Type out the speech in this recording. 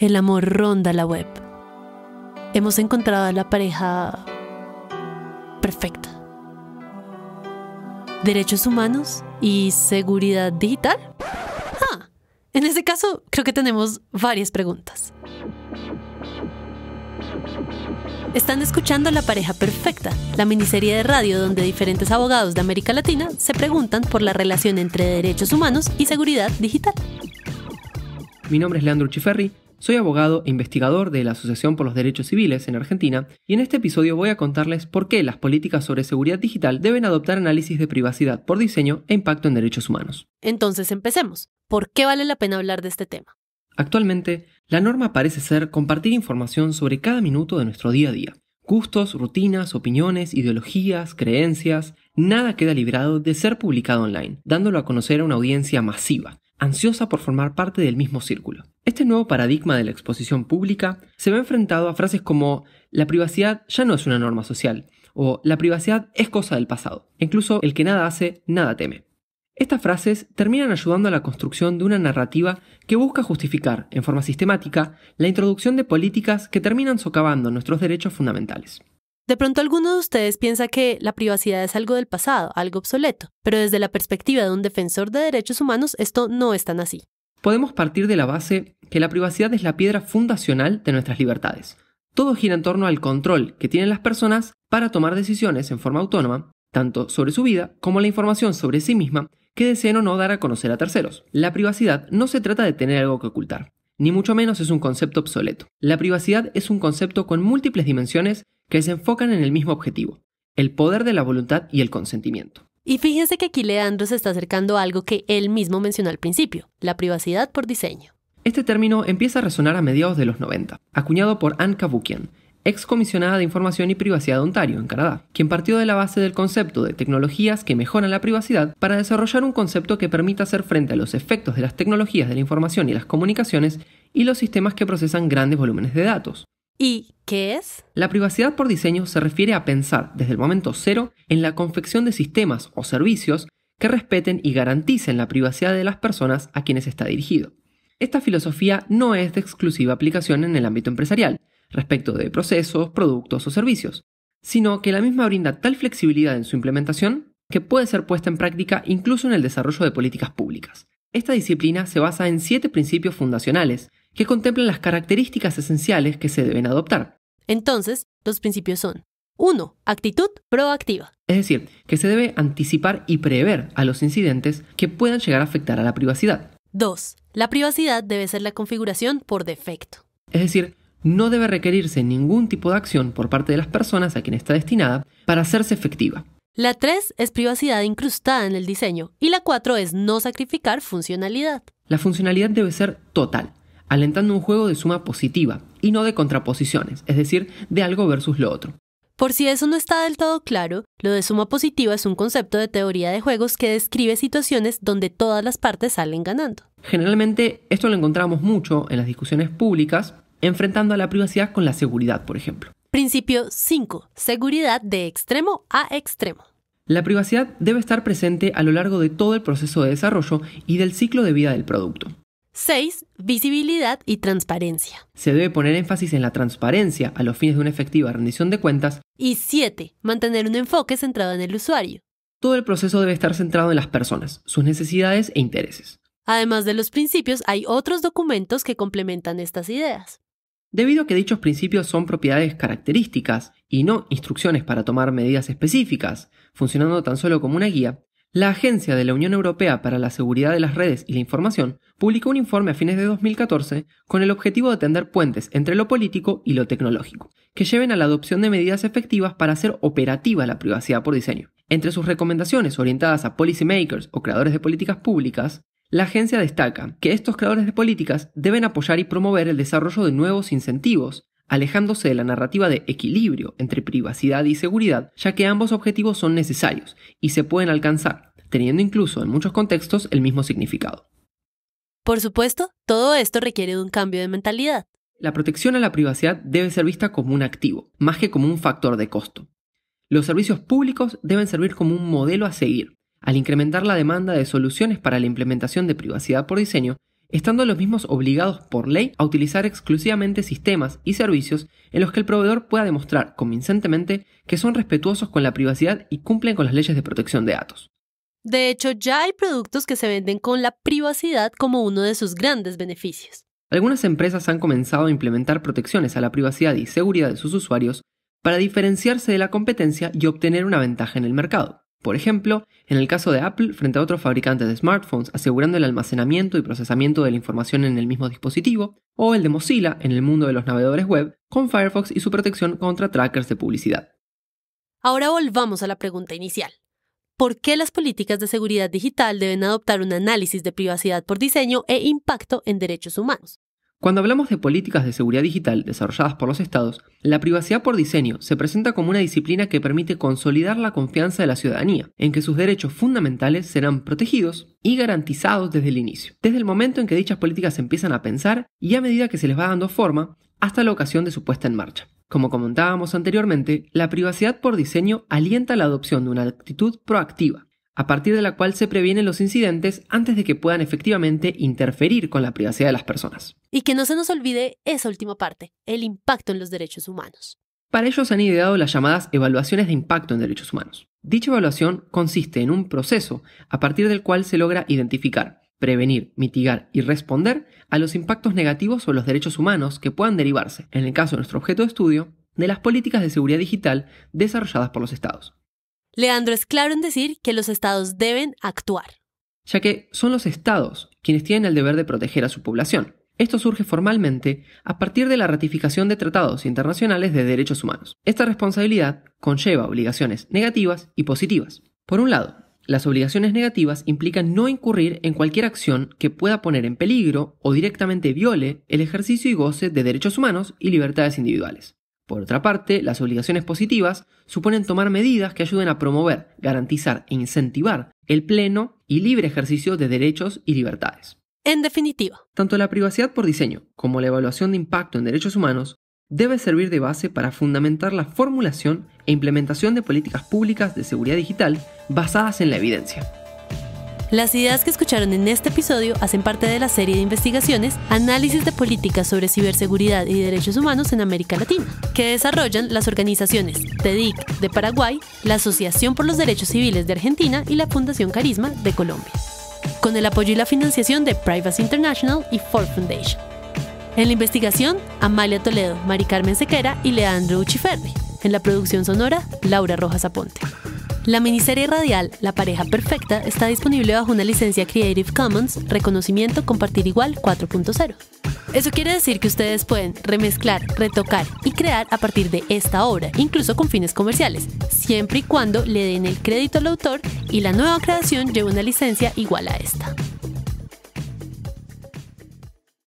El amor ronda la web. Hemos encontrado a la pareja perfecta. Derechos humanos y seguridad digital. Ah, en ese caso, creo que tenemos varias preguntas. Están escuchando La pareja perfecta, la miniserie de radio donde diferentes abogados de América Latina se preguntan por la relación entre derechos humanos y seguridad digital. Mi nombre es Leandro Chiferri soy abogado e investigador de la Asociación por los Derechos Civiles en Argentina y en este episodio voy a contarles por qué las políticas sobre seguridad digital deben adoptar análisis de privacidad por diseño e impacto en derechos humanos. Entonces empecemos. ¿Por qué vale la pena hablar de este tema? Actualmente, la norma parece ser compartir información sobre cada minuto de nuestro día a día. Gustos, rutinas, opiniones, ideologías, creencias, nada queda librado de ser publicado online, dándolo a conocer a una audiencia masiva, ansiosa por formar parte del mismo círculo. Este nuevo paradigma de la exposición pública se ve enfrentado a frases como la privacidad ya no es una norma social o la privacidad es cosa del pasado. Incluso el que nada hace, nada teme. Estas frases terminan ayudando a la construcción de una narrativa que busca justificar, en forma sistemática, la introducción de políticas que terminan socavando nuestros derechos fundamentales. De pronto alguno de ustedes piensa que la privacidad es algo del pasado, algo obsoleto, pero desde la perspectiva de un defensor de derechos humanos esto no es tan así podemos partir de la base que la privacidad es la piedra fundacional de nuestras libertades. Todo gira en torno al control que tienen las personas para tomar decisiones en forma autónoma, tanto sobre su vida como la información sobre sí misma que deseen o no dar a conocer a terceros. La privacidad no se trata de tener algo que ocultar, ni mucho menos es un concepto obsoleto. La privacidad es un concepto con múltiples dimensiones que se enfocan en el mismo objetivo, el poder de la voluntad y el consentimiento. Y fíjense que aquí Leandro se está acercando a algo que él mismo mencionó al principio, la privacidad por diseño. Este término empieza a resonar a mediados de los 90, acuñado por Anne Kabukian, ex comisionada de Información y Privacidad de Ontario, en Canadá, quien partió de la base del concepto de tecnologías que mejoran la privacidad para desarrollar un concepto que permita hacer frente a los efectos de las tecnologías de la información y las comunicaciones y los sistemas que procesan grandes volúmenes de datos. ¿Y qué es? La privacidad por diseño se refiere a pensar desde el momento cero en la confección de sistemas o servicios que respeten y garanticen la privacidad de las personas a quienes está dirigido. Esta filosofía no es de exclusiva aplicación en el ámbito empresarial, respecto de procesos, productos o servicios, sino que la misma brinda tal flexibilidad en su implementación que puede ser puesta en práctica incluso en el desarrollo de políticas públicas. Esta disciplina se basa en siete principios fundacionales que contemplan las características esenciales que se deben adoptar. Entonces, los principios son 1. Actitud proactiva. Es decir, que se debe anticipar y prever a los incidentes que puedan llegar a afectar a la privacidad. 2. La privacidad debe ser la configuración por defecto. Es decir, no debe requerirse ningún tipo de acción por parte de las personas a quien está destinada para hacerse efectiva. La 3 es privacidad incrustada en el diseño y la 4 es no sacrificar funcionalidad. La funcionalidad debe ser total, alentando un juego de suma positiva y no de contraposiciones, es decir, de algo versus lo otro. Por si eso no está del todo claro, lo de suma positiva es un concepto de teoría de juegos que describe situaciones donde todas las partes salen ganando. Generalmente esto lo encontramos mucho en las discusiones públicas, enfrentando a la privacidad con la seguridad, por ejemplo. Principio 5. Seguridad de extremo a extremo. La privacidad debe estar presente a lo largo de todo el proceso de desarrollo y del ciclo de vida del producto. 6. Visibilidad y transparencia. Se debe poner énfasis en la transparencia a los fines de una efectiva rendición de cuentas. Y 7. Mantener un enfoque centrado en el usuario. Todo el proceso debe estar centrado en las personas, sus necesidades e intereses. Además de los principios, hay otros documentos que complementan estas ideas. Debido a que dichos principios son propiedades características y no instrucciones para tomar medidas específicas, funcionando tan solo como una guía, la Agencia de la Unión Europea para la Seguridad de las Redes y la Información publicó un informe a fines de 2014 con el objetivo de tender puentes entre lo político y lo tecnológico, que lleven a la adopción de medidas efectivas para hacer operativa la privacidad por diseño. Entre sus recomendaciones orientadas a policymakers o creadores de políticas públicas, la agencia destaca que estos creadores de políticas deben apoyar y promover el desarrollo de nuevos incentivos, alejándose de la narrativa de equilibrio entre privacidad y seguridad, ya que ambos objetivos son necesarios y se pueden alcanzar teniendo incluso en muchos contextos el mismo significado. Por supuesto, todo esto requiere de un cambio de mentalidad. La protección a la privacidad debe ser vista como un activo, más que como un factor de costo. Los servicios públicos deben servir como un modelo a seguir, al incrementar la demanda de soluciones para la implementación de privacidad por diseño, estando los mismos obligados por ley a utilizar exclusivamente sistemas y servicios en los que el proveedor pueda demostrar convincentemente que son respetuosos con la privacidad y cumplen con las leyes de protección de datos. De hecho, ya hay productos que se venden con la privacidad como uno de sus grandes beneficios. Algunas empresas han comenzado a implementar protecciones a la privacidad y seguridad de sus usuarios para diferenciarse de la competencia y obtener una ventaja en el mercado. Por ejemplo, en el caso de Apple frente a otros fabricantes de smartphones, asegurando el almacenamiento y procesamiento de la información en el mismo dispositivo, o el de Mozilla en el mundo de los navegadores web, con Firefox y su protección contra trackers de publicidad. Ahora volvamos a la pregunta inicial por qué las políticas de seguridad digital deben adoptar un análisis de privacidad por diseño e impacto en derechos humanos. Cuando hablamos de políticas de seguridad digital desarrolladas por los estados, la privacidad por diseño se presenta como una disciplina que permite consolidar la confianza de la ciudadanía en que sus derechos fundamentales serán protegidos y garantizados desde el inicio, desde el momento en que dichas políticas empiezan a pensar y a medida que se les va dando forma hasta la ocasión de su puesta en marcha. Como comentábamos anteriormente, la privacidad por diseño alienta la adopción de una actitud proactiva, a partir de la cual se previenen los incidentes antes de que puedan efectivamente interferir con la privacidad de las personas. Y que no se nos olvide esa última parte, el impacto en los derechos humanos. Para ello se han ideado las llamadas evaluaciones de impacto en derechos humanos. Dicha evaluación consiste en un proceso a partir del cual se logra identificar prevenir, mitigar y responder a los impactos negativos sobre los derechos humanos que puedan derivarse, en el caso de nuestro objeto de estudio, de las políticas de seguridad digital desarrolladas por los estados. Leandro es claro en decir que los estados deben actuar. Ya que son los estados quienes tienen el deber de proteger a su población. Esto surge formalmente a partir de la ratificación de tratados internacionales de derechos humanos. Esta responsabilidad conlleva obligaciones negativas y positivas. Por un lado, las obligaciones negativas implican no incurrir en cualquier acción que pueda poner en peligro o directamente viole el ejercicio y goce de derechos humanos y libertades individuales. Por otra parte, las obligaciones positivas suponen tomar medidas que ayuden a promover, garantizar e incentivar el pleno y libre ejercicio de derechos y libertades. En definitiva, tanto la privacidad por diseño como la evaluación de impacto en derechos humanos debe servir de base para fundamentar la formulación e implementación de políticas públicas de seguridad digital basadas en la evidencia. Las ideas que escucharon en este episodio hacen parte de la serie de investigaciones Análisis de Políticas sobre Ciberseguridad y Derechos Humanos en América Latina, que desarrollan las organizaciones TEDIC de Paraguay, la Asociación por los Derechos Civiles de Argentina y la Fundación Carisma de Colombia, con el apoyo y la financiación de Privacy International y Ford Foundation. En la investigación, Amalia Toledo, Mari Carmen Sequera y Leandro Uchiferri. En la producción sonora, Laura Rojas Aponte. La miniserie radial La pareja perfecta está disponible bajo una licencia Creative Commons, reconocimiento compartir igual 4.0. Eso quiere decir que ustedes pueden remezclar, retocar y crear a partir de esta obra, incluso con fines comerciales, siempre y cuando le den el crédito al autor y la nueva creación lleve una licencia igual a esta.